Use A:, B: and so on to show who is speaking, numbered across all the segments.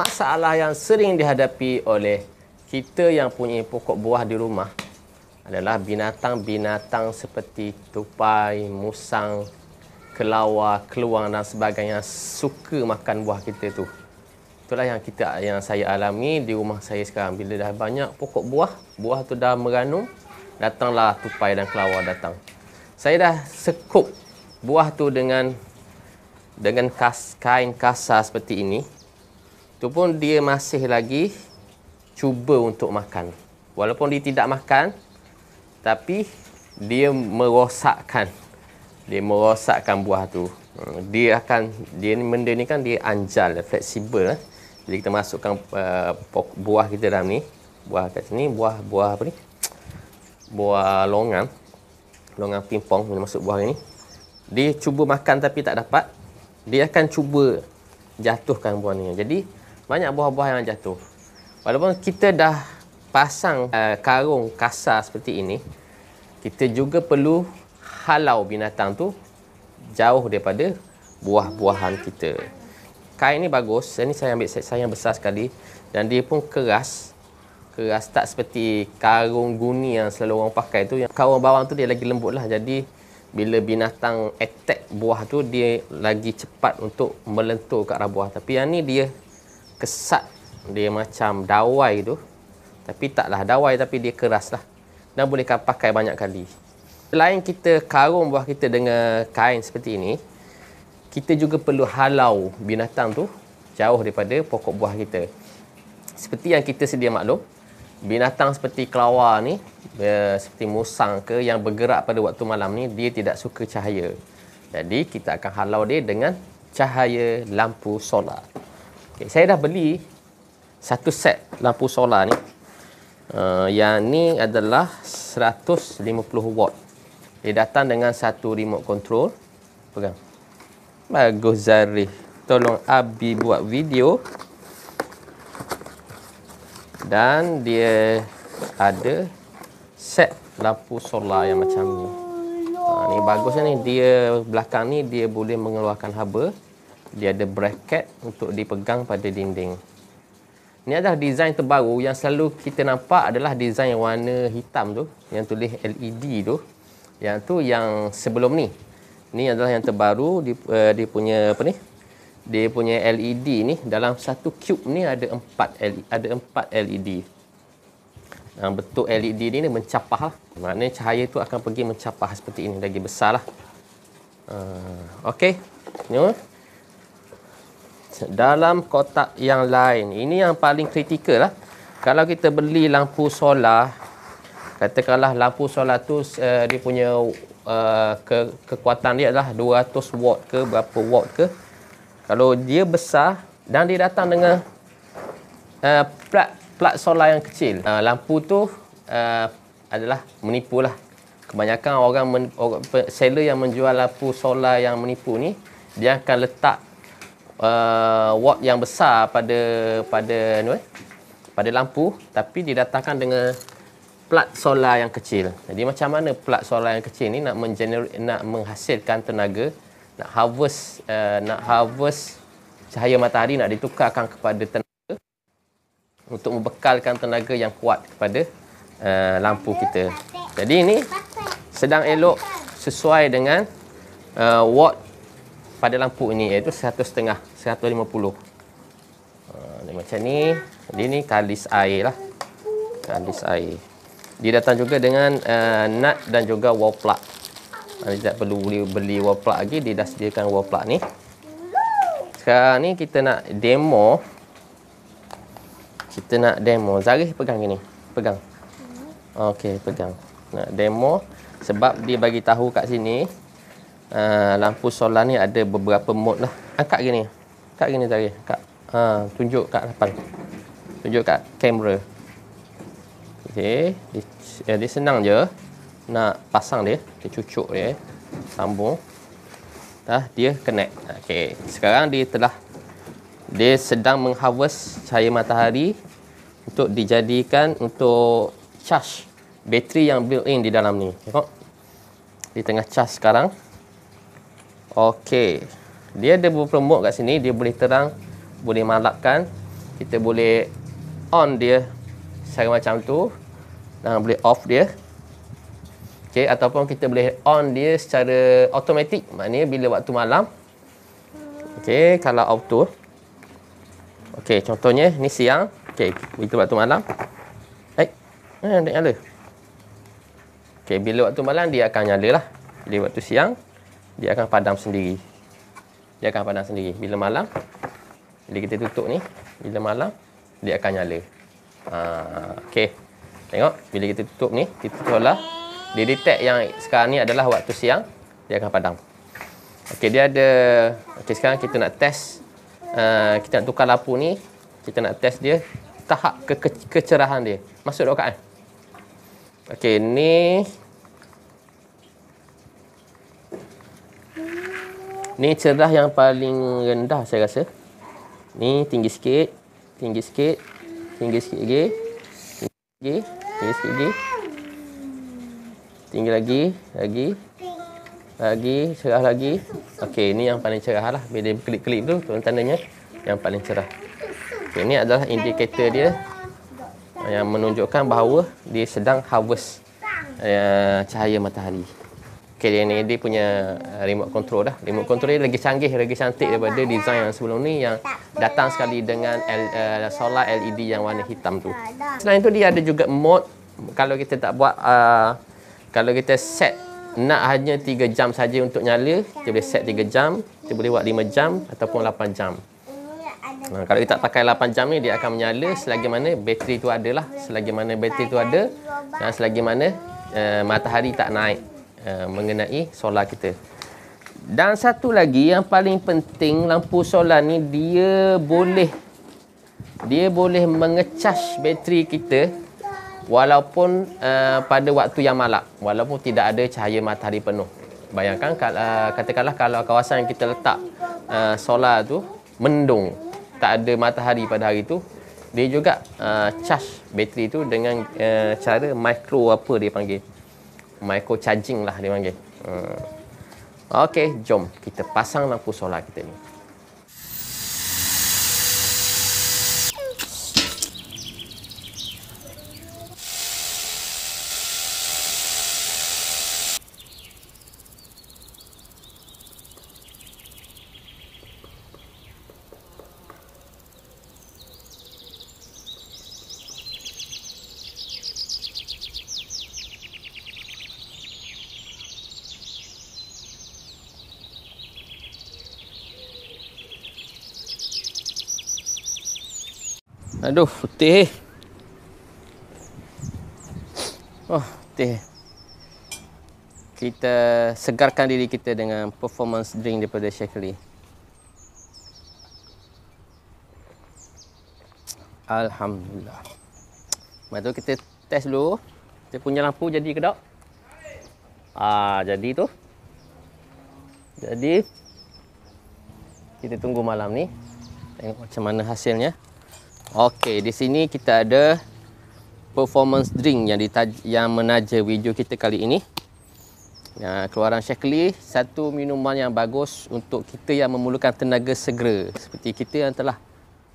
A: masalah yang sering dihadapi oleh kita yang punya pokok buah di rumah adalah binatang-binatang seperti tupai, musang, kelawar, keluang dan sebagainya suka makan buah kita tu. Itulah yang kita yang saya alami di rumah saya sekarang bila dah banyak pokok buah, buah tu dah meranum, datanglah tupai dan kelawar datang. Saya dah sekup buah tu dengan dengan kas, kain kasar seperti ini tu pun dia masih lagi cuba untuk makan. Walaupun dia tidak makan, tapi dia merosakkan. Dia merosakkan buah tu. Hmm, dia akan, dia ni, benda ni kan dia anjal, fleksibel. Eh. Jadi kita masukkan uh, buah kita dalam ni. Buah kat sini, buah, buah apa ni? Buah longan. Longan pingpong, bila masuk buah ni. Dia cuba makan tapi tak dapat. Dia akan cuba jatuhkan buah ni. Jadi, banyak buah-buah yang jatuh. Walaupun kita dah pasang uh, karung kasar seperti ini, kita juga perlu halau binatang tu jauh daripada buah-buahan kita. Kain ini bagus. Saya ni saya ambil saya yang besar sekali dan dia pun keras. Keras tak seperti karung guni yang selalu orang pakai tu. Yang karung bawang tu dia lagi lembut lah. Jadi bila binatang attack buah tu dia lagi cepat untuk melentur ke arah buah. Tapi yang ni dia kesat dia macam dawai tu tapi taklah dawai tapi dia keras lah dan boleh pakai banyak kali selain kita karung buah kita dengan kain seperti ini kita juga perlu halau binatang tu jauh daripada pokok buah kita seperti yang kita sedia maklum binatang seperti kelawar ni eh, seperti musang ke yang bergerak pada waktu malam ni dia tidak suka cahaya jadi kita akan halau dia dengan cahaya lampu solar Okay, saya dah beli satu set lampu solar ni. Uh, yang ni adalah 150 watt. Dia datang dengan satu remote control. Pegang. Bagus Zari. Tolong Abi buat video. Dan dia ada set lampu solar yang macam ni. Ha, ni bagus ni. Dia belakang ni dia boleh mengeluarkan haba dia ada bracket untuk dipegang pada dinding. Ni adalah desain terbaru yang selalu kita nampak adalah desain warna hitam tu yang tulis LED tu. Yang tu yang sebelum ni. Ni adalah yang terbaru dia, uh, dia punya apa ni? Dia punya LED ni dalam satu cube ni ada empat LED, ada empat LED. Yang bentuk LED ni, ni mencapah lah. Maknanya cahaya tu akan pergi mencapah seperti ini. Lagi besar lah. Uh, ah, okay. Ni dalam kotak yang lain. Ini yang paling kritikal lah. Kalau kita beli lampu solar, katakanlah lampu solar tu uh, dia punya uh, ke, kekuatan dia adalah 200 watt ke berapa watt ke. Kalau dia besar dan dia datang dengan uh, plat plat solar yang kecil. Uh, lampu tu uh, adalah menipu lah. Kebanyakan orang, men, orang seller yang menjual lampu solar yang menipu ni dia akan letak uh, watt yang besar pada pada ni eh? pada lampu tapi didatangkan dengan plat solar yang kecil. Jadi macam mana plat solar yang kecil ni nak nak menghasilkan tenaga, nak harvest uh, nak harvest cahaya matahari nak ditukarkan kepada tenaga untuk membekalkan tenaga yang kuat kepada uh, lampu kita. Jadi ini sedang elok sesuai dengan uh, watt pada lampu ini iaitu 1.5 150. Ha, ah, macam ni. Dia ni kalis air lah. Kalis air. Dia datang juga dengan uh, nut dan juga wall plug. Anda ah, tak perlu beli, beli wall plug lagi. Dia dah sediakan wall plug ni. Sekarang ni kita nak demo. Kita nak demo. Zarih pegang ni. Pegang. Okey, pegang. Nak demo. Sebab dia bagi tahu kat sini. Uh, lampu solar ni ada beberapa mode lah. Angkat gini kak gini tadi. Kak uh, tunjuk kak depan. Tunjuk kak kamera. Okey, dia, eh, dia senang je nak pasang dia, dia cucuk dia sambung. Dah dia connect. Okey, sekarang dia telah dia sedang mengharvest cahaya matahari untuk dijadikan untuk charge bateri yang built in di dalam ni. Tengok. Di tengah charge sekarang. Okey. Dia ada beberapa mode kat sini Dia boleh terang Boleh malapkan Kita boleh On dia Secara macam tu Dan boleh off dia Okay, ataupun kita boleh on dia secara automatik Maknanya bila waktu malam Okay, kalau tu. Okay, contohnya ni siang Okay, bila waktu malam Eh, eh dia nyala Okay, bila waktu malam dia akan nyala lah Bila waktu siang Dia akan padam sendiri dia akan padam sendiri bila malam bila kita tutup ni bila malam dia akan nyala ha, okey tengok bila kita tutup ni kita tutuplah dia detect yang sekarang ni adalah waktu siang dia akan padam Okay, dia ada okey sekarang kita nak test uh, kita nak tukar lampu ni kita nak test dia tahap ke kecerahan dia masuk dekat kan Okay, ni Ni cerah yang paling rendah saya rasa. Ni tinggi sikit. Tinggi sikit. Tinggi sikit lagi. Tinggi lagi. Tinggi sikit lagi. Tinggi lagi. Lagi. Lagi. Cerah lagi. Okey, ni yang paling cerah lah. Bila dia klik-klik tu, tu tandanya yang paling cerah. Okey, ni adalah indikator dia yang menunjukkan bahawa dia sedang harvest eh, cahaya matahari. Okey, yang ni dia punya uh, remote control dah. Remote control dia lagi canggih, lagi cantik daripada eh? design yang sebelum ni yang datang sekali dengan L, uh, solar LED yang warna hitam tu. Selain tu dia ada juga mode kalau kita tak buat uh, kalau kita set nak hanya 3 jam saja untuk nyala, kita boleh set 3 jam, kita boleh buat 5 jam ataupun 8 jam. Nah, kalau kita tak pakai 8 jam ni dia akan menyala selagi mana bateri tu ada lah, selagi mana bateri tu ada dan selagi mana uh, matahari tak naik. Eh, mengenai solar kita. Dan satu lagi yang paling penting lampu solar ni dia boleh dia boleh mengecas bateri kita walaupun uh, pada waktu yang malam walaupun tidak ada cahaya matahari penuh. Bayangkan uh, katakanlah kalau kawasan yang kita letak uh, solar tu mendung, tak ada matahari pada hari tu, dia juga uh, charge bateri tu dengan uh, cara micro apa dia panggil? micro charging lah dia panggil. Hmm. Okey, jom kita pasang lampu solar kita ni. Aduh, putih. Wah, eh. oh, putih. Eh. Kita segarkan diri kita dengan performance drink daripada Shakely. Alhamdulillah. Lepas tu kita test dulu. Kita punya lampu jadi ke tak? Ah, jadi tu. Jadi kita tunggu malam ni. Tengok macam mana hasilnya. Okey, di sini kita ada performance drink yang ditaj yang menaja video kita kali ini. Ya, keluaran Shakley, satu minuman yang bagus untuk kita yang memerlukan tenaga segera. Seperti kita yang telah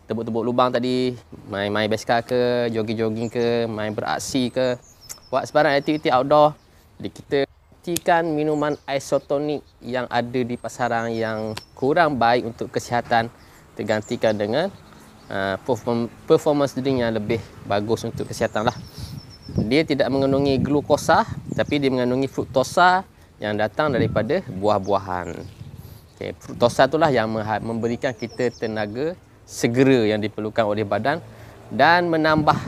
A: tebuk-tebuk lubang tadi, main-main basikal ke, jogging-jogging ke, main beraksi ke, buat sebarang aktiviti outdoor. Jadi kita perhatikan minuman isotonik yang ada di pasaran yang kurang baik untuk kesihatan tergantikan dengan Ah, perform, performance drink yang lebih bagus untuk kesihatan lah dia tidak mengandungi glukosa tapi dia mengandungi fruktosa yang datang daripada buah-buahan okay, fruktosa itulah yang memberikan kita tenaga segera yang diperlukan oleh badan dan menambah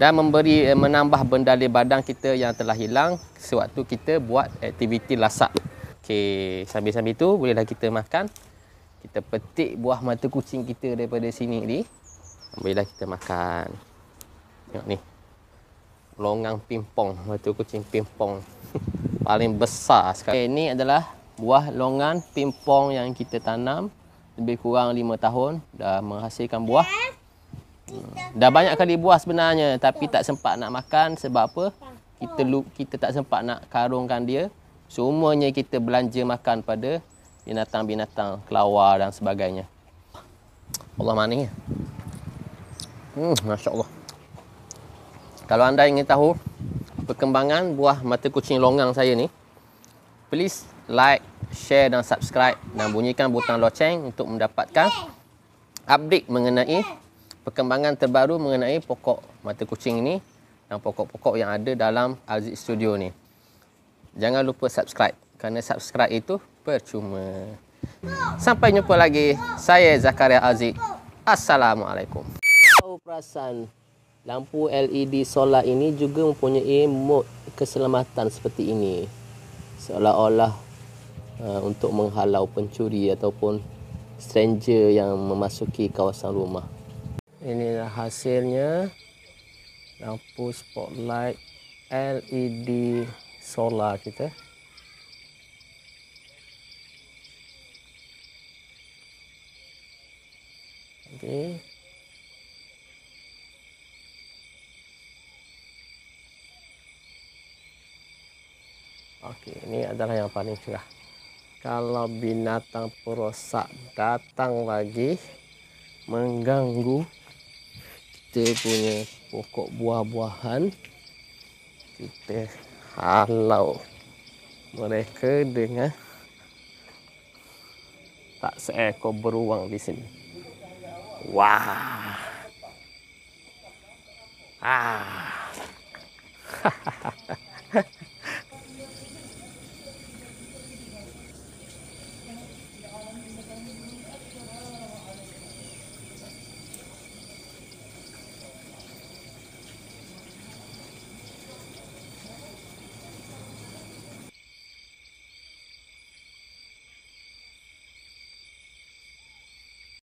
A: dan memberi eh, menambah benda di badan kita yang telah hilang sewaktu kita buat aktiviti lasak. Okey, sambil-sambil itu bolehlah kita makan kita petik buah mata kucing kita daripada sini ni. Ambillah kita makan. Tengok ni. Longang pimpong. Mata kucing pimpong. Paling besar sekarang. Okay, ini adalah buah longan pimpong yang kita tanam. Lebih kurang lima tahun. Dah menghasilkan buah. Hmm. Dah banyak kali buah sebenarnya. Tapi tak sempat nak makan. Sebab apa? Kita, kita tak sempat nak karungkan dia. Semuanya kita belanja makan pada binatang-binatang kelawar dan sebagainya. Allah mana Hmm, Masya Allah. Kalau anda ingin tahu perkembangan buah mata kucing longgang saya ni, please like, share dan subscribe dan bunyikan butang loceng untuk mendapatkan update mengenai perkembangan terbaru mengenai pokok mata kucing ini dan pokok-pokok yang ada dalam Aziz Studio ni. Jangan lupa subscribe kerana subscribe itu percuma. Sampai jumpa lagi. Saya Zakaria Aziz. Assalamualaikum. Tahu perasan lampu LED solar ini juga mempunyai mod keselamatan seperti ini. Seolah-olah uh, untuk menghalau pencuri ataupun stranger yang memasuki kawasan rumah. Inilah hasilnya lampu spotlight LED solar kita. Okay, Oke, ini adalah yang paling cerah. Kalau binatang perosak datang lagi mengganggu kita punya pokok buah-buahan, kita halau mereka dengan tak seekor beruang di sini. Wow. À.